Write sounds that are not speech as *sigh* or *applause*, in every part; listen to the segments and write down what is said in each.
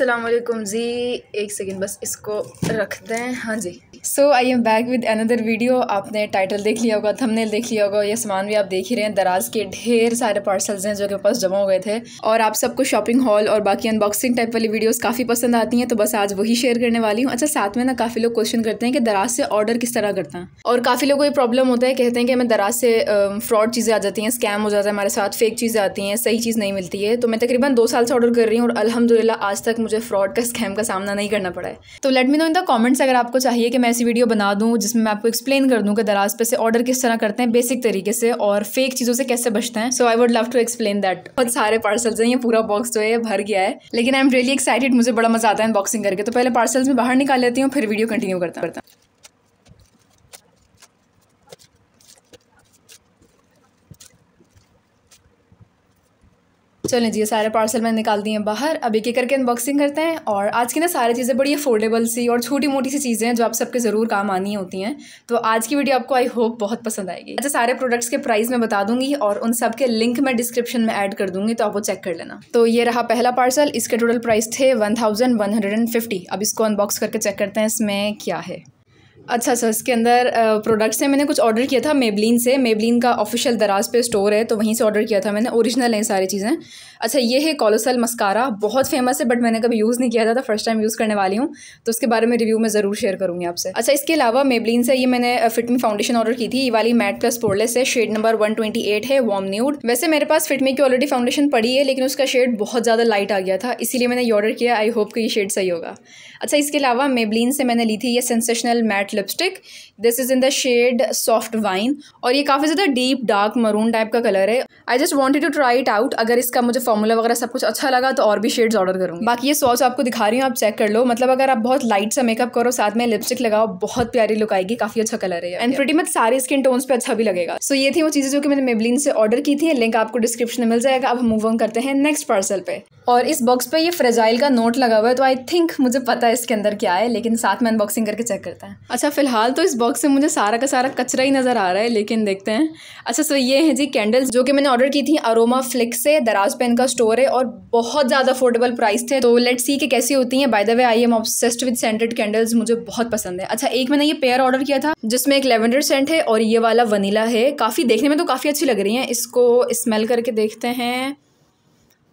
असलम जी एक सेकेंड बस इसको रख दें हाँ जी so I am back with another video आपने टाइटल देख लिया होगा थंबनेल देख लिया होगा ये सामान भी आप देख ही रहे हैं दराज के ढेर सारे पार्सल्स हैं जो के पास जमा हो गए थे और आप सबको शॉपिंग हॉल और बाकी अनबॉक्सिंग टाइप वाली वीडियोस काफ़ी पसंद आती हैं तो बस आज वही शेयर करने वाली हूँ अच्छा साथ में ना काफ़ी लोग क्वेश्चन करते हैं कि दराज से ऑर्डर किस तरह करते हैं और काफ़ी लोगों को ये प्रॉब्लम होता है कहते हैं कि हमें दराज से फ्रॉड चीज़ें आ जाती हैं स्कैम हो जाता है हमारे साथ फेक चीज़ें आती हैं सही चीज़ नहीं मिलती है तो मैं तकरीबन दो साल से ऑर्डर कर रही हूँ और अलहमदिल्ला आज तक मुझे फ्रॉड का स्कैम का सामना नहीं करना पड़ा है तो let me know in the comments अगर आपको चाहिए कि मैं ऐसी वीडियो बना दूँ जिसमें मैं आपको एक्सप्लेन कर दूँ कि दराज पे से ऑर्डर किस तरह करते हैं बेसिक तरीके से और फेक चीज़ों से कैसे बचते हैं so I would love to explain that बहुत सारे पार्सल्स हैं ये पूरा बॉक्स जो है भर गया है लेकिन आई एम रियली एक्साइटेड मुझे बड़ा मजा आता है अनबॉक्सिंग करके तो पहले पार्सल्स में बाहर निकाल लेती हूँ फिर वीडियो कंटिन्यू करता करता चलें जी सारे पार्सल मैंने निकाल दिए हैं बाहर अब एक एक करके अनबॉक्सिंग करते हैं और आज की ना सारी चीज़ें बड़ी अफोर्डेबल सी और छोटी मोटी सी चीज़ें जो आप सबके ज़रूर काम आनी होती हैं तो आज की वीडियो आपको आई होप बहुत पसंद आएगी अच्छा सारे प्रोडक्ट्स के प्राइस मैं बता दूंगी और उन सब के लिंक मैं डिस्क्रिप्शन में ऐड कर दूंगी तो आप वो चेक कर लेना तो ये रहा पहला पार्सल इसके टोटल प्राइस थे one thousand one hundred and fifty अब इसको अनबॉक्स करके चेक करते हैं इसमें क्या है अच्छा सर इसके अंदर प्रोडक्ट्स हैं मैंने कुछ ऑर्डर किया था मेबलिन से मेबलिन का ऑफिशियल दराज पे स्टोर है तो वहीं से ऑर्डर किया था मैंने ओरिजिनल हैं सारी चीज़ें अच्छा ये है कॉलोसल मस्कारा बहुत फेमस है बट मैंने कभी यूज़ नहीं किया था था फर्स्ट टाइम यूज़ करने वाली हूँ तो उसके बारे में रिव्यू मैं ज़रूर शेयर करूँगी आपसे अच्छा इसके अलावा मेबलिन से ये मैंने फिटमी फाउंडेशन ऑर्डर की थी ये वाली मैट प्लस पोर्लेस है shade number one twenty eight है वॉम न्यूड वैसे मेरे पास फिटमी की ऑलरेडी फाउंडेशन पड़ी है लेकिन उसका शेड बहुत ज़्यादा लाइट आ गया था इसीलिए मैंने ये ऑर्डर किया आई होप कि ये शेड सही होगा अच्छा इसके अलावा मेबलिन से मैंने ली थी ये sensational matte lipstick this is in the shade soft wine और ये काफ़ी ज़्यादा डीप डार्क मरून टाइप का कलर है I just wanted to try it out अगर इसका मुझे फॉर्मूला वगैरह सब कुछ अच्छा लगा तो और भी शेड्स ऑर्डर करूँ बाकी ये सॉस आपको दिखा रही हूँ आप चेक कर लो मतलब अगर आप बहुत लाइट सा मेकअप करो साथ में लिपस्टिक लगाओ बहुत प्यारी लुक आएगी काफ़ी अच्छा कलर है एंड प्रिटी मत सारी स्किन टोन्स पे अच्छा भी लगेगा सो so, ये थी वो चीज़ें जो कि मैंने मेबलिन से ऑर्डर की थी लिंक आपको डिस्क्रिप्शन में मिल जाएगा अब हम मूव ऑन करते हैं नेक्स्ट पार्सल पे और इस बॉक्स पे ये फ्रेजाइल का नोट लगा हुआ है तो आई थिंक मुझे पता है इसके अंदर क्या है लेकिन साथ में अनबॉक्सिंग करके चेक करता है अच्छा अच्छा फ़िलहाल तो इस बॉक्स से मुझे सारा का सारा कचरा ही नज़र आ रहा है लेकिन देखते हैं अच्छा सो ये है जी कैंडल्स जो कि मैंने ऑर्डर की थी अरोमा फ्लिक्स से दराज पेन का स्टोर है और बहुत ज़्यादा अफोर्डेबल प्राइस थे तो लेट्स सी कि कैसी होती हैं by the way I am obsessed with scented candles मुझे बहुत पसंद है अच्छा एक मैंने ये पेयर ऑर्डर किया था जिसमें एक लेवेंडर सेंट है और ये वाला वनीला है काफ़ी देखने में तो काफ़ी अच्छी लग रही है इसको स्मेल करके देखते हैं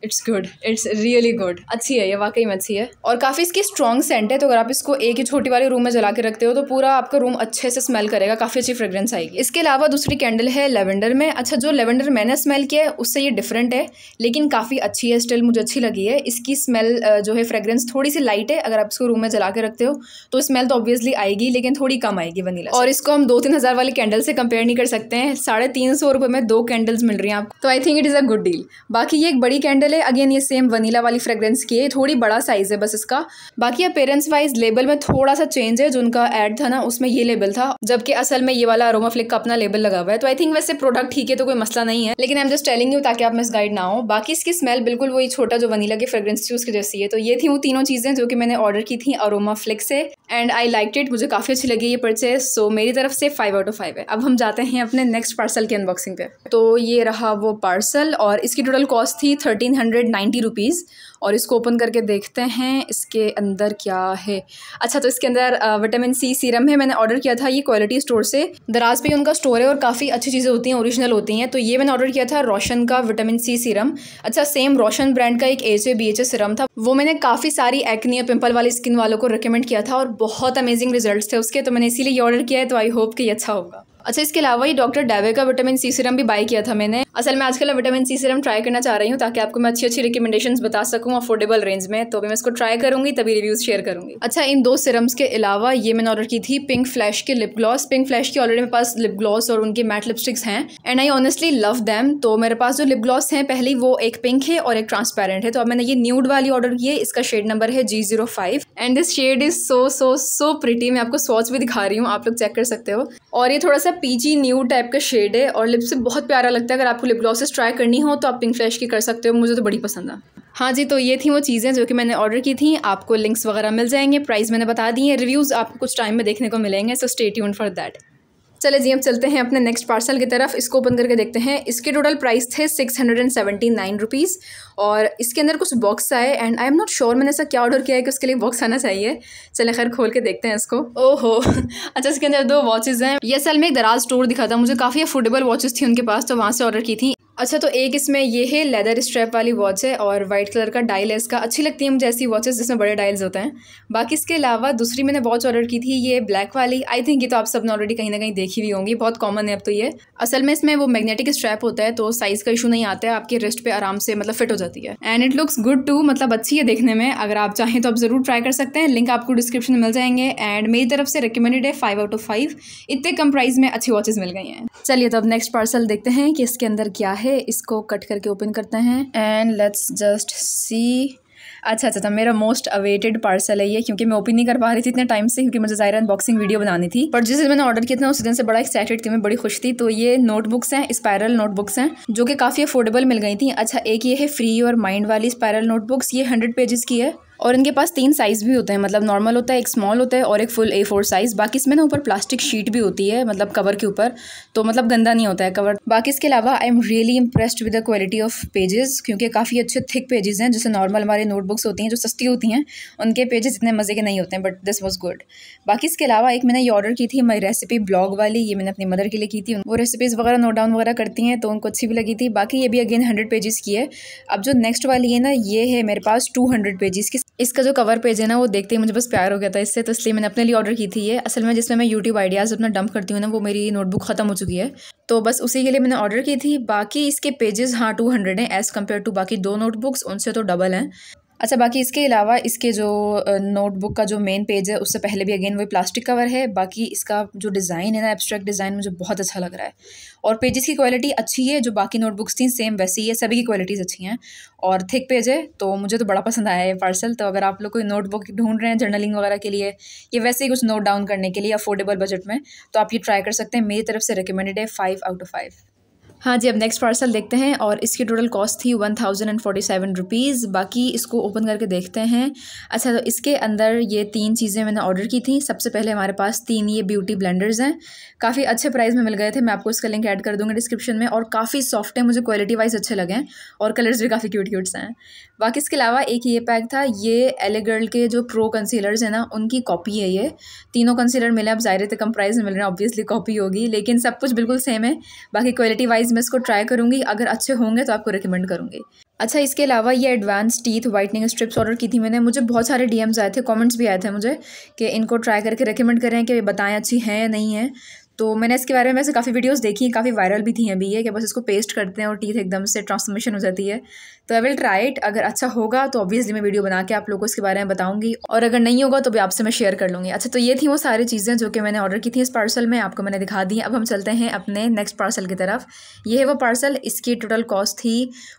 it's good it's really good अच्छी है ये वाकई में अच्छी है और काफ़ी इसकी स्ट्रॉन्ग सेंट है तो अगर आप इसको एक ही छोटी वाले रूम में जला के रखते हो तो पूरा आपका रूम अच्छे से स्मेल करेगा काफ़ी अच्छी फ्रेग्रेंस आएगी इसके अलावा दूसरी कैंडल है लेवेंडर में अच्छा जो लेवेंडर मैंने स्मेल किया है उससे ये डिफरेंट है लेकिन काफ़ी अच्छी है स्टिल मुझे अच्छी लगी है इसकी स्मेल जो है फ्रेग्रेंस थोड़ी सी लाइट है अगर आप इसको रूम में जला के रखते हो तो स्मेल तो ऑब्वियसली आएगी लेकिन थोड़ी कम आएगी वनीला और इसको हम दो तीन हज़ार वाले कैंडल से कंपेयर नहीं कर सकते हैं साढ़े तीन सौ रुपये में दो कैंडल्स मिल रही हैं आपको तो I think it is a good deal बाकी ये एक बड़ी कैंडल कैंडल है अगेन ये सेम वनीला वाली फ्रेग्रेंस की है थोड़ी बड़ा साइज़ है बस इसका बाकी अपेयरेंस वाइज लेबल में थोड़ा सा चेंज है जो उनका एड था ना उसमें ये लेबल था जबकि असल में ये वाला अरोमा फ्लिक का अपना लेबल लगा हुआ है तो आई थिंक वैसे प्रोडक्ट ठीक है तो कोई मसला नहीं है लेकिन I am just telling you ताकि आप मिस गाइड ना हो बाकी इसकी स्मेल बिल्कुल वही छोटा जो वनीला की फ्रेग्रेंस थी उसकी जैसी है तो ये थी वो तीनों चीज़ें जो कि मैंने ऑर्डर की थी अरोमा फ्लिक से एंड आई लाइक इट मुझे काफ़ी अच्छी लगी ये परचेज सो मेरी तरफ से फाइव आउट ऑफ फाइव है अब हम जाते हैं अपने नेक्स्ट पार्सल की अनबॉक्सिंग पे तो ये रहा वो पार्सल और इसकी टोटल कॉस्ट थी थर्टीन हंड्रेड नाइन्टी रुपीज़ और इसको ओपन करके देखते हैं इसके अंदर क्या है अच्छा तो इसके अंदर विटामिन सी सीरम है मैंने ऑर्डर किया था ये क्वालिटी स्टोर से दराज पे उनका स्टोर है और काफ़ी अच्छी चीज़ें होती हैं ओरिजिनल होती हैं तो ये मैंने ऑर्डर किया था रोशन का विटामिन सी सीरम अच्छा सेम रोशन ब्रांड का एक H A B H A serum था वो मैंने काफ़ी सारी एक्नी और पिंपल वाली स्किन वालों को रिकमेंड किया था और बहुत अमेजिंग रिजल्ट थे उसके तो मैंने इसीलिए ऑर्डर किया है तो आई होप कि अच्छा होगा अच्छा इसके अलावा ही डॉक्टर डावे का विटामिन सी सीरम भी बाई किया था मैंने असल में आजकल विटामिन सी सीरम ट्राई करना चाह रही हूँ ताकि आपको मैं अच्छी अच्छी रिकमेंडेशन बता सकूँ अफोर्डेबल रेंज में तो मैं इसको ट्राई करूँगी तभी रिव्यूज़ शेयर करूँगी अच्छा इन दो सीरम्स के अलावा ये मैंने ऑर्डर की थी पिंक फ्लैश के लिप ग्लॉस पिंक फ्लैश की ऑलरेडी मेरे पास लिप ग्लॉस और उनके मैट लिपस्टिक्स हैं and I honestly love them तो मेरे पास जो लिप ग्लॉस हैं पहले वो एक पिंक है और एक ट्रांसपेरेंट है तो अब मैंने ये न्यूड वाली ऑर्डर की है इसका शेड नंबर है G zero five and this shade is so so so pretty मैं आपको स्वॉच भी दिखा रही हूँ आप लोग चेक कर सकते हो और ये थोड़ा सा पीजी न्यू टाइप का शेड है और लिप्स बहुत प्यारा लगता है अगर आपको लिप ग्लॉसेस ट्राई करनी हो तो आप पिंक फ्लैश की कर सकते हो मुझे तो बड़ी पसंद है हाँ जी तो ये थी वो चीज़ें जो कि मैंने ऑर्डर की थी आपको लिंक्स वगैरह मिल जाएंगे प्राइस मैंने बता दी है रिव्यूज़ आपको कुछ टाइम में देखने को मिलेंगे so stay tuned for that चले जी हम चलते हैं अपने नेक्स्ट पार्सल की तरफ इसको ओपन करके देखते हैं इसके टोटल प्राइस थे six hundred and seventy nine rupees और इसके अंदर कुछ बॉक्स आए and I am not sure मैंने ऐसा क्या ऑर्डर किया है कि उसके लिए बॉक्स आना चाहिए चले खैर खोल के देखते हैं इसको ओहो *laughs* अच्छा इसके अंदर दो वॉचेज़ हैं ये असल में एक दराज स्टोर दिखा था मुझे काफ़ी अफोर्डेबल वॉचेज़ थी उनके पास तो वहाँ से ऑर्डर की थी अच्छा तो एक इसमें ये है लेदर स्ट्रैप वाली वॉच है और वाइट कलर का डायल है इसका अच्छी लगती है मुझे ऐसी वॉचेस जिसमें बड़े डायल्स होते हैं बाकी इसके अलावा दूसरी मैंने वॉच ऑर्डर की थी ये ब्लैक वाली आई थिंक ये तो आप सब ने ऑलरेडी कहीं ना कहीं देखी हुई होंगी बहुत कॉमन है अब तो ये असल में इसमें वो मैग्नेटिक स्ट्रैप होता है तो साइज़ का इशू नहीं आता है आपके रिस्ट पर आराम से मतलब फिट हो जाती है and it looks good too मतलब अच्छी है देखने में अगर आप चाहें तो आप ज़रूर ट्राई कर सकते हैं लिंक आपको डिस्क्रिप्शन में मिल जाएंगे एंड मेरी तरफ से रिकमेंडेड है फाइव आउट ऑफ फाइव इतने कम प्राइस में अच्छी वॉचेज़ मिल गई हैं चलिए तो अब नेक्स्ट पार्सल देखते हैं कि इसके अंदर क्या है है इसको कट करके ओपन करते हैं एंड लेट्स जस्ट सी अच्छा अच्छा मेरा मोस्ट अवेटेड पार्सल है ये क्योंकि मैं ओपन नहीं कर पा रही थी इतने टाइम से क्योंकि मुझे ज़ाहिर अनबॉक्सिंग वीडियो बनानी थी पर जिस दिन मैंने ऑर्डर किया था उस दिन से बड़ा एक्साइटेड थी मैं बड़ी खुश थी तो ये नोटबुक्स हैं स्पायरल नोटबुक्स हैं जो कि काफ़ी अफोर्डेबल मिल गई थी अच्छा एक ये है फ्री और माइंड वाली स्पायरल नोटबुक्स ये हंड्रेड पेजेस की है और इनके पास तीन साइज़ भी होते हैं मतलब नॉर्मल होता है एक स्मॉल होता है और एक फुल ए फोर साइज़ बाकी इसमें ना ऊपर प्लास्टिक शीट भी होती है मतलब कवर के ऊपर तो मतलब गंदा नहीं होता है कवर बाकी इसके अलावा I am really impressed with the quality of pages क्योंकि काफ़ी अच्छे थिक पेजेस हैं जैसे नॉर्मल हमारे नोटबुक्स होती हैं जो सस्ती होती हैं उनके पेजेस इतने मज़े के नहीं होते हैं बट दिस वॉज गुड बाकी इसके अलावा एक मैंने ये ऑर्डर की थी मेरी रेसिपी ब्लॉग वाली ये मैंने अपनी मदर के लिए की थी वो रेसिपीज़ वगैरह नोट डाउन वगैरह करती हैं तो उनको अच्छी भी लगी थी बाकी ये भी अगेन हंड्रेड पेजेस की है अब जो नेक्स्ट वाली है ना ये है मेरे पास टू हंड्रेड पेजेस की इसका जो कवर पेज है ना वो देखते ही मुझे बस प्यार हो गया था इससे तो इसलिए मैंने अपने लिए ऑर्डर की थी ये असल में जिसमें मैं यूट्यूब आइडियाज़ अपना डंप करती हूँ ना वो मेरी नोटबुक ख़त्म हो चुकी है तो बस उसी के लिए मैंने ऑर्डर की थी बाकी इसके पेजेस हाँ टू हंड्रेड हैं एज़ कम्पेयर टू बाकी दो नोटबुक्स उनसे तो डबल हैं अच्छा बाकी इसके अलावा इसके जो नोटबुक का जो मेन पेज है उससे पहले भी अगेन वही प्लास्टिक कवर है बाकी इसका जो डिज़ाइन है ना एब्स्ट्रैक्ट डिज़ाइन मुझे बहुत अच्छा लग रहा है और पेजेस की क्वालिटी अच्छी है जो बाकी नोटबुक्स थी सेम वैसे ही है सभी की क्वालिटीज़ अच्छी हैं और थिक पेज है तो मुझे तो बड़ा पसंद आया है पार्सल तो अगर आप लोग कोई नोटबुक ढूंढ रहे हैं जर्नलिंग वगैरह के लिए या वैसे ही कुछ नोट डाउन करने के लिए अफोर्डेबल बजट में तो आप ये ट्राई कर सकते हैं मेरी तरफ से रिकमेंडेड है फाइव आउट ऑफ फाइव हाँ जी अब नेक्स्ट पार्सल देखते हैं और इसकी टोटल कॉस्ट थी one thousand and forty seven rupees बाकी इसको ओपन करके देखते हैं अच्छा तो इसके अंदर ये तीन चीज़ें मैंने ऑर्डर की थी सबसे पहले हमारे पास तीन ये ब्यूटी ब्लेंडर्स हैं काफ़ी अच्छे प्राइस में मिल गए थे मैं आपको इसका लिंक ऐड कर दूँगी डिस्क्रिप्शन में और काफ़ी सॉफ्ट है मुझे क्वालिटी वाइज अच्छे लगे हैं और कलर्स भी काफ़ी क्यूट क्यूट्स हैं बाकी इसके अलावा एक ये पैक था ये एलेगर्ल के जो प्रो कंसीलर्स हैं ना उनकी कॉपी है ये तीनों कंसीलर मिले अब ज़ाहिर थे कम प्राइस में मिल रहे हैं ऑब्वियसली कॉपी होगी लेकिन सब कुछ बिल्कुल सेम है बाकी क्वालिटी वाइज मैं इसको ट्राई करूँगी अगर अच्छे होंगे तो आपको रिकमेंड करूँगी अच्छा इसके अलावा ये advance teeth whitening strips order की थी मैंने मुझे बहुत सारे डीएम्स आए थे कमेंट्स भी आए थे मुझे कि इनको ट्राई करके रिकमेंड करें कि बताएं अच्छी हैं या नहीं है तो मैंने इसके बारे में वैसे काफ़ी वीडियोस देखी हैं काफ़ी वायरल भी थी अभी ये कि बस इसको पेस्ट करते हैं और टीथ एकदम से ट्रांसफॉर्मेशन हो जाती है तो आई विल ट्राई इट अगर अच्छा होगा तो ऑब्वियसली मैं वीडियो बना के आप लोगों को इसके बारे में बताऊंगी और अगर नहीं होगा तो भी आपसे मैं शेयर कर लूँगी अच्छा तो ये थी वो सारी चीज़ें जो कि मैंने ऑर्डर की थी इस पार्सल में आपको मैंने दिखा दी अब हम चलते हैं अपने नेक्स्ट पार्सल की तरफ ये है वो पार्सल इसकी टोटल कॉस्ट थी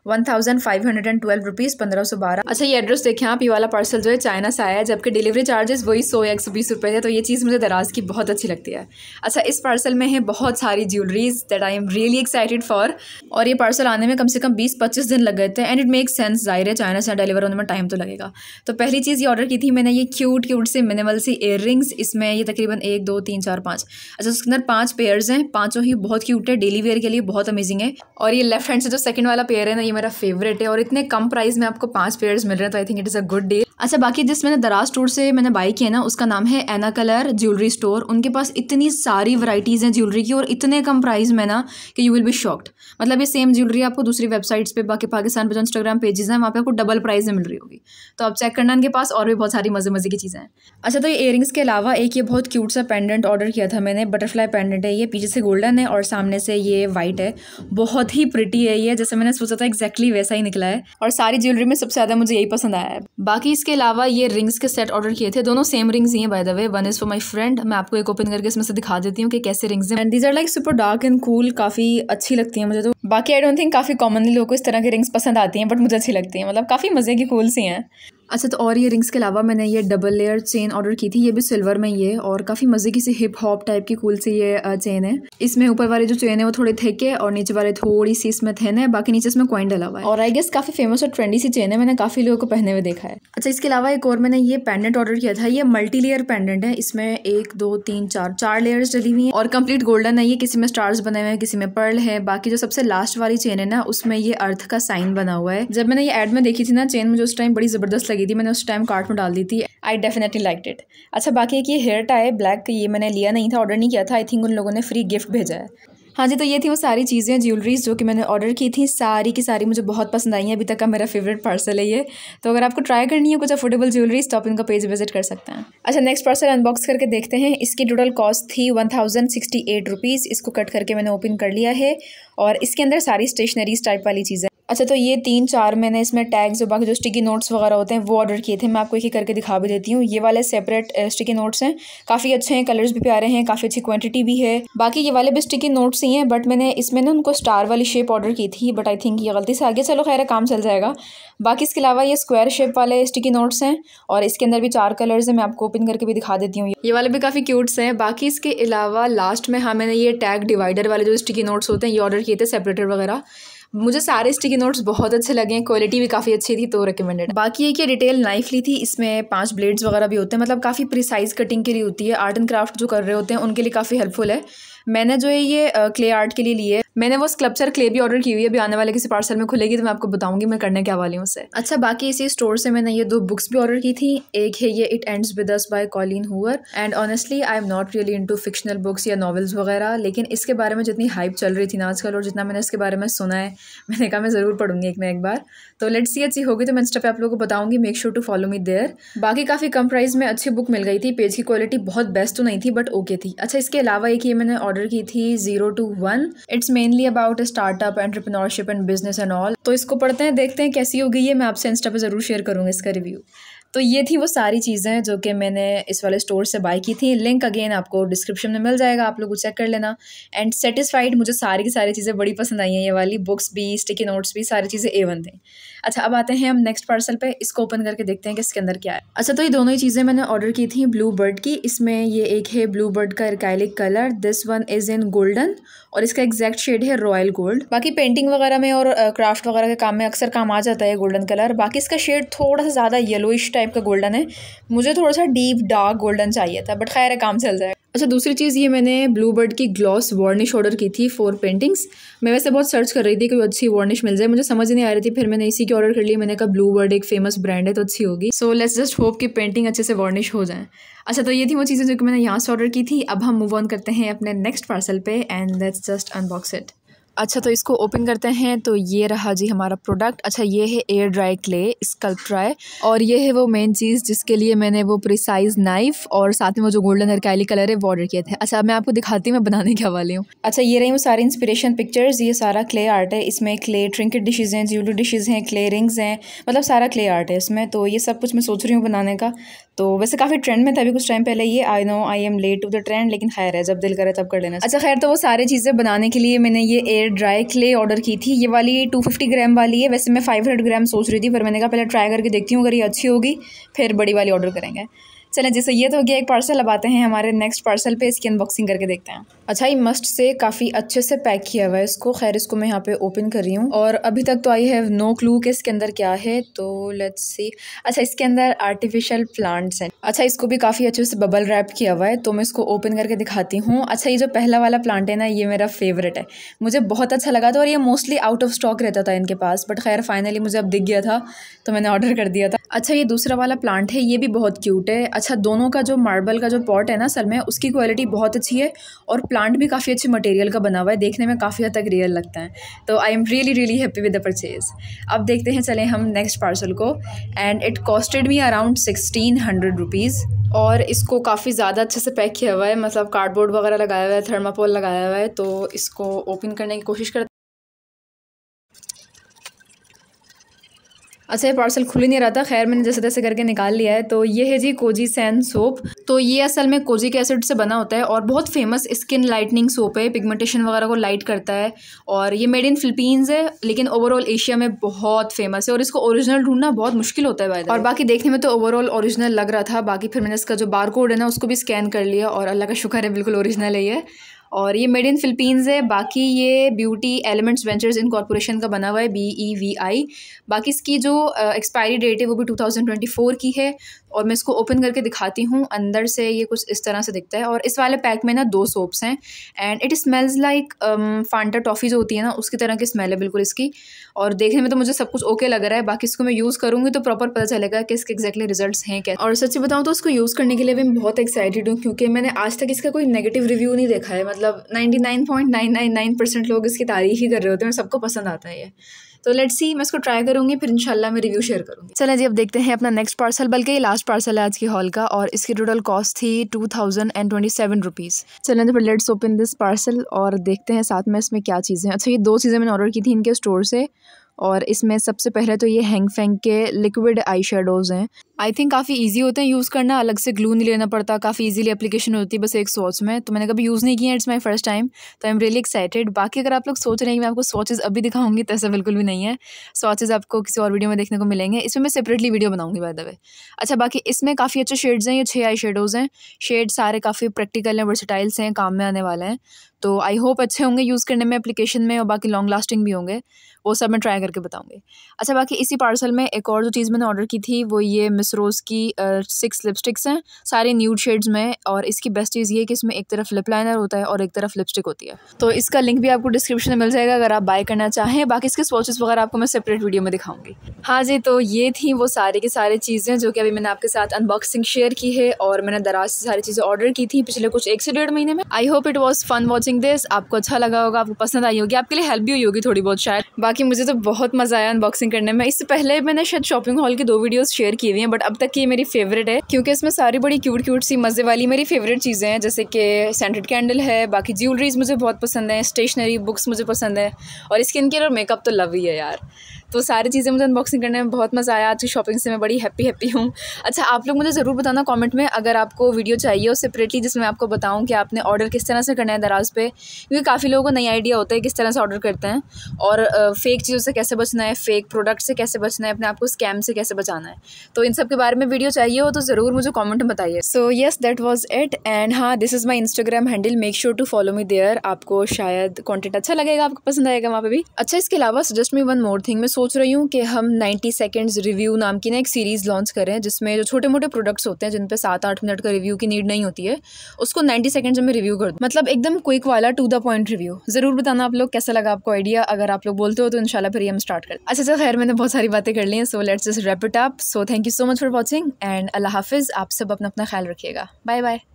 one thousand five hundred and rupees पंद्रह सौ बारह अच्छा ये एड्रेस देखें आप ये वाला पार्सल जो है चाइना से आया है जबकि डिलीवरी चार्जेस वही सौ एक सौ बीस रुपये है तो ये चीज़ मुझे दराज की बहुत अच्छी लगती है अच्छा इस पार्सल में है बहुत सारी jewelleries that I am really excited for और ये पार्सल आने में कम से कम बीस पच्चीस दिन लग गए थे एंड इट मेक सेंस जाहिर है चाइना से डिलीवर होने में टाइम तो लगेगा तो पहली चीज़ ये ऑर्डर की थी मैंने ये क्यूट क्यूट से मिनिमल सी इयर इसमें ये तकरीबन एक दो तीन चार पाँच अच्छा उसके अंदर पाँच पेयर्स हैं पाँचों ही बहुत क्यूट है डेली वेयर के लिए बहुत अमेजिंग है और ये लेफ्ट हैंड से जो सेकंड वाला पेयर है ना ये मेरा फेवरेट है और इतने कम प्राइस में आपको पाँच पेयर्स मिल रहे हैं तो I think it is a good deal अच्छा बाकी जिस मैंने दराज स्टोर से मैंने बाई किया ना उसका नाम है एना कलर ज्वेलरी स्टोर उनके पास इतनी सारी वराइटीज़ हैं ज्वेलरी की और इतने कम प्राइस में ना कि यू विल बी शॉक्ड मतलब ये सेम ज्वेलरी आपको दूसरी वेबसाइट्स पे बाकी पाकिस्तान पे जो इंस्टाग्राम पेजेस हैं वहाँ पे आपको डबल प्राइस में मिल रही होगी तो आप चेक करना इनके पास और भी बहुत सारी मज़े मज़े की चीज़ें हैं अच्छा तो ये इयर के अलावा एक ये बहुत क्यूट सा पेंडेंट ऑर्डर किया था मैंने बटरफ्लाई पेंडेंट है ये पीछे से गोल्डन है और सामने से ये वाइट है बहुत ही प्रिटी है ये जैसे मैंने सोचा था एक्जैक्टली वैसा ही निकला है और सारी ज्वेलरी में सबसे ज़्यादा मुझे यही पसंद आया है बाकी इस इसके अलावा ये रिंग्स के सेट ऑर्डर किए थे दोनों सेम रिंग्स ही हैं by the way one is for my friend मैं आपको एक ओपन करके इसमें से दिखा देती हूँ कि कैसे रिंग्स हैं and these are like super dark and cool काफ़ी अच्छी लगती है मुझे तो बाकी आई डोंट थिंक काफ़ी कॉमनली लोगों को इस तरह की रिंग्स पसंद आती हैं बट मुझे अच्छी लगती है मतलब काफ़ी मज़े की कूल सी हैं अच्छा तो और ये रिंग्स के अलावा मैंने ये डबल लेयर चेन ऑर्डर की थी ये भी सिल्वर में ही है और काफ़ी मज़े की सी हिप हॉप टाइप की कूल सी ये चेन है इसमें ऊपर वाले जो चेन है वो थोड़े थिक है और नीचे वाले थोड़ी सी इसमें थे है बाकी नीचे इसमें कॉइन डला हुआ है और आई गेस काफ़ी फेमस और ट्रेंडी सी चेन है मैंने काफ़ी लोगों को पहने हुए देखा है अच्छा इसके अलावा एक और मैंने ये पेंडेंट ऑर्डर किया था ये मल्टी लेयर पेंडेंट है इसमें एक दो तीन चार चार लेयर्स डली हुई है और कंप्लीट गोल्डन है ये किसी में स्टार्स बने हुए हैं किसी में पर्ल है बाकी जो सबसे लास्ट वाली चेन है ना उसमें ये अर्थ का साइन बना हुआ है जब मैंने ये एड में देखी थी ना चेन मुझे उस टाइम बड़ी जबरदस्त लगी थी मैंने उस टाइम कार्ट में डाल दी थी आई डेफिनेटली लाइक इट अच्छा बाकी एक ये हेयर टाई ब्लैक ये मैंने लिया नहीं था ऑर्डर नहीं किया था आई थिंक उन लोगों ने फ्री गिफ्ट भेजा है हाँ जी तो ये थी वो सारी चीज़ें ज्वेलरीज जो कि मैंने ऑर्डर की थी सारी की सारी मुझे बहुत पसंद आई हैं अभी तक का मेरा फेवरेट पार्सल है ये तो अगर आपको ट्राई करनी है कुछ अफोर्डेबल ज्वेलरीज तो आप इनका पेज विजिट कर सकते हैं अच्छा नेक्स्ट पार्सल अनबॉक्स करके देखते हैं इसकी टोटल कॉस्ट थी one thousand sixty eight rupees इसको कट करके मैंने ओपन कर लिया है और इसके अंदर सारी स्टेशनरीज टाइप वाली चीज़ें अच्छा तो ये तीन चार मैंने इसमें टैग्स और बाकी जो स्टिकी नोट्स वगैरह होते हैं वो ऑर्डर किए थे मैं आपको एक ही करके दिखा भी देती हूँ ये वाले सेपरेट स्टिकी नोट्स हैं काफ़ी अच्छे हैं कलर्स भी प्यारे हैं काफ़ी अच्छी क्वांटिटी भी है बाकी ये वाले भी स्टिकी नोट्स ही हैं बट मैंने इसमें ना उनको स्टार वाली शेप ऑर्डर की थी बट आई थिंक ये गलती से आगे चलो खैर काम चल जाएगा बाकी इसके अलावा ये स्क्वायर शेप वाले स्टिकी नोट्स हैं और इसके अंदर भी चार कलर्स हैं मैं आपको ओपन करके भी दिखा देती हूँ ये वाले भी काफ़ी क्यूट्स हैं बाकी इसके अलावा लास्ट में हाँ मैंने ये टैग डिवाइडर वाले जो स्टिकी नोट्स होते हैं ये ऑर्डर किए थे सेपरेटर वगैरह मुझे सारे स्टिकी नोट्स बहुत अच्छे लगे क्वालिटी भी काफ़ी अच्छी थी तो रिकमेंडेड बाकी ये कि डिटेल नाइफ ली थी इसमें पाँच ब्लेड्स वगैरह भी होते हैं मतलब काफ़ी प्रिसाइज कटिंग के लिए होती है आर्ट एंड क्राफ्ट जो कर रहे होते हैं उनके लिए काफ़ी हेल्पफुल है मैंने जो है ये क्ले आर्ट के लिए लिए मैंने वो स्कल्पचर क्ले भी ऑर्डर की हुई है अभी आने वाले किसी पार्सल में खुलेगी तो मैं आपको बताऊंगी मैं करने क्या वाली हूँ उसे अच्छा बाकी इसी स्टोर से मैंने ये दो बुक्स भी ऑर्डर की थी एक है ये it ends with us by Colleen Hoover and honestly I am not really into fictional books या नॉवल्स वगैरह लेकिन इसके बारे में जितनी हाइप चल रही थी ना आजकल और जितना मैंने इसके बारे में सुना है मैंने कहा मैं ज़रूर पढ़ूंगी एक ना एक बार तो लेट्स सी अच्छी होगी तो मैं इंस्टा पे आप लोगों को बताऊंगी make sure to follow me there बाकी काफ़ी कम प्राइस में अच्छी बुक मिल गई थी पेज की क्वालिटी बहुत बेस्ट तो नहीं थी बट ओके थी अच्छा इसके अलावा एक ये मैंने ऑर्डर की थी zero to one it's mainly about startup entrepreneurship and business and all तो इसको पढ़ते हैं देखते हैं कैसी होगी ये मैं आपसे इंस्टा पर जरूर शेयर करूंगा इसका रिव्यू तो ये थी वो सारी चीज़ें जो कि मैंने इस वाले स्टोर से बाई की थी लिंक अगेन आपको डिस्क्रिप्शन में मिल जाएगा आप लोग चेक कर लेना एंड सेटिस्फाइड मुझे सारी की सारी चीज़ें बड़ी पसंद आई हैं ये वाली बुक्स भी स्टिकी नोट्स भी सारी चीज़ें ए वन थी अच्छा अब आते हैं हम नेक्स्ट पार्सल पे इसको ओपन करके देखते हैं कि इसके अंदर क्या है अच्छा तो ये दोनों ही चीज़ें मैंने ऑर्डर की थी ब्लू बर्ड की इसमें ये एक है ब्लू बर्ड का acrylic colour this one is in golden और इसका एग्जैक्ट शेड है रॉयल गोल्ड बाकी पेंटिंग वगैरह में और क्राफ्ट वगैरह के काम में अक्सर काम आ जाता है गोल्डन कलर बाकी इसका शेड थोड़ा सा ज़्यादा येलोइश टाइप टाइप का गोल्डन है मुझे थोड़ा सा डीप डार्क गोल्डन चाहिए था बट खैर काम चल जाएगा अच्छा दूसरी चीज़ ये मैंने ब्लू बर्ड की ग्लॉस वार्निश ऑर्डर की थी फोर पेंटिंग्स मैं वैसे बहुत सर्च कर रही थी कोई अच्छी वार्निश मिल जाए मुझे समझ नहीं आ रही थी फिर मैंने इसी की ऑर्डर कर ली मैंने कहा ब्लू बर्ड एक फेमस ब्रांड है तो अच्छी होगी सो लेट्स जस्ट होप कि पेंटिंग अच्छे से वार्निश हो जाए अच्छा तो ये थी वो चीज़ें जो कि मैंने यहाँ से ऑर्डर की थी अब हम मूव ऑन करते हैं अपने नेक्स्ट पार्सल पर and let's just unbox it अच्छा तो इसको ओपन करते हैं तो ये रहा जी हमारा प्रोडक्ट अच्छा ये है air dry clay sculpt dry और ये है वो मेन चीज़ जिसके लिए मैंने वो प्रिसाइज नाइफ और साथ में वो जो गोल्डन कैली कलर है वो ऑर्डर किया था अच्छा मैं आपको दिखाती हूँ मैं बनाने के हवाले हूँ अच्छा ये रही वो सारी इंस्परेशन पिक्चर्स ये सारा क्ले आर्ट है इसमें क्ले ट्रिंकेट डिशेज हैं ज्यूलरी डिशेज हैं क्ले रिंग्स हैं मतलब सारा क्ले आर्ट है इसमें तो ये सब कुछ मैं सोच रही हूँ बनाने का तो वैसे काफ़ी ट्रेंड में था अभी कुछ टाइम पहले ये I know I am late to the trend लेकिन खैर है जब दिल करे तब कर लेना अच्छा खैर तो वो सारी चीज़ें बनाने के लिए मैंने ये एयर ड्राई क्ले ऑर्डर की थी ये वाली 250 ग्राम वाली है वैसे मैं 500 ग्राम सोच रही थी पर मैंने कहा पहले ट्राई करके देखती हूँ अगर ये अच्छी होगी फिर बड़ी वाली ऑर्डर करेंगे चलें जैसे ये तो हो गया एक पार्सल अब आते हैं हमारे नेक्स्ट पार्सल पे इसकी अनबॉक्सिंग करके देखते हैं अच्छा ये मस्ट से काफ़ी अच्छे से पैक किया हुआ है इसको खैर इसको मैं यहाँ पे ओपन कर रही हूँ और अभी तक तो आई हैव नो क्लू कि इसके अंदर क्या है तो लेट्स सी अच्छा इसके अंदर आर्टिफिशियल प्लांट्स हैं अच्छा इसको भी काफ़ी अच्छे से बबल रैप किया हुआ है तो मैं इसको ओपन करके दिखाती हूँ अच्छा ये जो पहला वाला प्लांट है ना ये मेरा फेवरेट है मुझे बहुत अच्छा लगा था और ये मोस्टली आउट ऑफ स्टॉक रहता था इनके पास बट खैर फाइनली मुझे अब दिख गया था तो मैंने ऑर्डर कर दिया था अच्छा ये दूसरा वाला प्लांट है ये भी बहुत क्यूट है अच्छा अच्छा दोनों का जो मार्बल का जो पॉट है ना सर में उसकी क्वालिटी बहुत अच्छी है और प्लांट भी काफ़ी अच्छे मटेरियल का बना हुआ है देखने में काफ़ी हद तक रियल लगता है तो I am really really happy with the purchase अब देखते हैं चलें हम नेक्स्ट पार्सल को and it costed me around sixteen hundred rupees और इसको काफ़ी ज़्यादा अच्छे से पैक किया हुआ है मतलब कार्डबोर्ड वगैरह लगाया हुआ है थर्मापोल लगाया हुआ है तो इसको ओपन करने की कोशिश करते अच्छा ये पार्सल खुल ही नहीं रहा था खैर मैंने जैसे तैसे करके निकाल लिया है तो ये है जी कोजी सैन सोप तो ये असल में कोजी के एसिड से बना होता है और बहुत फेमस स्किन लाइटनिंग सोप है पिगमेंटेशन वगैरह को लाइट करता है और ये मेड इन फिलीपींस है लेकिन ओवरऑल एशिया में बहुत फेमस है और इसको ओरिजिनल ढूंढना बहुत मुश्किल होता है भाई और बाकी देखने में तो ओवरऑल ओरिजिनल लग रहा था बाकी फिर मैंने इसका जो बार कोड है ना उसको भी स्कैन कर लिया और अल्लाह का शुक्र है बिल्कुल ओरिजिनल है ये और ये मेड इन फिलीपींस है बाकी ये Beauty Elements Ventures Inc Corporation का बना हुआ है बी ई वी आई बाकी इसकी जो एक्सपायरी डेट है वो भी 2024 की है और मैं इसको ओपन करके दिखाती हूँ अंदर से ये कुछ इस तरह से दिखता है और इस वाले पैक में ना दो सोप्स हैं and it smells like Fanta toffee जो होती है ना उसकी तरह की स्मेल है बिल्कुल इसकी और देखने में तो मुझे सब कुछ ओके लग रहा है बाकी इसको मैं यूज़ करूँगी तो प्रॉपर पता चलेगा कि इसके एक्जैक्टली रिजल्ट हैं क्या और सच्ची बताऊँ तो उसको यूज़ करने के लिए भी मैं बहुत एक्साइटेड हूँ क्योंकि मैंने आज तक इसका कोई नेगेटिव रिव्यू नहीं देखा है मतलब नाइन्टी लोग इसकी तारीफ ही कर रहे होते हैं सबको पसंद आता है ये तो लेट सी मैं इसको ट्राई करूंगी फिर इंशाल्लाह मैं रिव्यू शेयर करूंगी चलें जी अब देखते हैं अपना नेक्स्ट पार्सल बल्कि ये लास्ट पार्सल है आज की हॉल का और इसकी टोटल कॉस्ट थी two thousand and twenty seven rupees चलें तो फिर लेट्स ओपन दिस पार्सल और देखते हैं साथ में इसमें क्या चीज़ें अच्छा ये दो चीज़ें मैंने ऑर्डर की थी इनके स्टोर से और इसमें सबसे पहले तो ये हैंग फेंग के लिक्विड आई शेडोज़ हैं आई थिंक काफ़ी ईजी होते हैं यूज़ करना अलग से ग्लू नहीं लेना पड़ता काफ़ी इजीली एप्लीकेशन होती है बस एक सॉच में तो मैंने कभी यूज़ नहीं किया इट्स माई फर्स्ट टाइम तो आई एम रियली एक्साइटेड बाकी अगर आप लोग सोच रहे हैं कि मैं आपको सॉचेज अभी दिखाऊंगी तो ऐसा बिल्कुल भी नहीं है सॉचेज आपको किसी और वीडियो में देखने को मिलेंगे इसमें मैं सेपरेटली वीडियो बनाऊंगी बाय द वे अच्छा बाकी इसमें काफ़ी अच्छे शेड्स हैं ये छः आई शेडोज़ हैं शेड सारे काफ़ी प्रैक्टिकल हैं वर्सटाइल्स हैं काम में आने वाले हैं तो आई होप अच्छे होंगे यूज़ करने में एप्लीकेशन में और बाकी लॉन्ग लास्टिंग भी होंगे वो सब मैं ट्राई करके बताऊँगी अच्छा बाकी इसी पार्सल में एक और जो चीज़ मैंने ऑर्डर की थी वो ये मिस रोज़ की सिक्स लिपस्टिक्स हैं सारे न्यूड शेड्स में और इसकी बेस्ट चीज़ ये है कि इसमें एक तरफ लिप लाइनर होता है और एक तरफ लिपस्टिक होती है तो इसका लिंक भी आपको डिस्क्रिप्शन में मिल जाएगा अगर आप बाय करना चाहें बाकी इसके स्वॉचेस वगैरह आपको मैं सेपरेट वीडियो में दिखाऊँगी हाँ जी तो ये थी वो सारे की सारी चीज़ें जो कि अभी मैंने आपके साथ अनबॉक्सिंग शेयर की है और मैंने दराज से सारी चीज़ें ऑर्डर की थी पिछले कुछ एक से डेढ़ महीने में I hope it was fun watch watching this आपको अच्छा लगा होगा आपको पसंद आई होगी आपके लिए हेल्प भी हुई होगी थोड़ी बहुत शायद बाकी मुझे तो बहुत मज़ा आया अनबॉक्सिंग करने में इससे पहले मैंने शायद शॉपिंग हॉल की दो वीडियोज़ शेयर की हुई हैं बट अब तक की ये मेरी फेवरेट है क्योंकि इसमें सारी बड़ी क्यूट क्यूट सी मज़े वाली मेरी फेवरेट चीज़ें हैं जैसे कि सेंटेड कैंडल है बाकी ज्वेलरीज मुझे बहुत पसंद है स्टेशनरी बुक्स मुझे पसंद है और स्किन केयर और मेकअप तो लव ही है यार तो सारी चीज़ें मुझे अनबॉक्सिंग करने में बहुत मज़ा आया आज की शॉपिंग से मैं बड़ी हैप्पी हैप्पी हूँ अच्छा आप लोग मुझे ज़रूर बताना कमेंट में अगर आपको वीडियो चाहिए हो सेपरेटली जिसमें मैं आपको बताऊँ कि आपने ऑर्डर किस तरह से करना है दराज पे क्योंकि काफ़ी लोगों को नई आइडिया होता है किस तरह से ऑर्डर करते हैं और फेक चीज़ों से कैसे बचना है फेक प्रोडक्ट से कैसे बचना है अपने आपको स्कैम से कैसे बचाना है तो इन सब के बारे में वीडियो चाहिए हो तो ज़रूर मुझे कॉमेंट में बताइए so yes that was it and हाँ this is my Instagram handle make sure to follow me there आपको शायद कॉन्टेंट अच्छा लगेगा आपको पसंद आएगा वहाँ पर भी अच्छा इसके अलावा suggest me one more thing मैं सोच सोच रही हूँ कि हम 90 सेकेंड्स रिव्यू नाम की ना एक सीरीज़ लॉन्च कर रहे हैं जिसमें जो छोटे मोटे प्रोडक्ट्स होते हैं जिन पे सात आठ मिनट का रिव्यू की नीड नहीं होती है उसको 90 सेकेंड्स में रिव्यू कर दूँ मतलब एकदम क्विक वाला टू द पॉइंट रिव्यू ज़रूर बताना आप लोग कैसा लगा आपको आइडिया अगर आप लोग बोलते हो तो इनशाला फिर हम स्टार्ट करें अच्छा अच्छा खैर मैंने बहुत सारी बातें कर ली हैं सो लेट्स जस्ट रेपिट आप up so thank you so much for watching and अल्लाह हाफिज़ आप सब अपना अपना ख्याल रखिएगा बाय बाय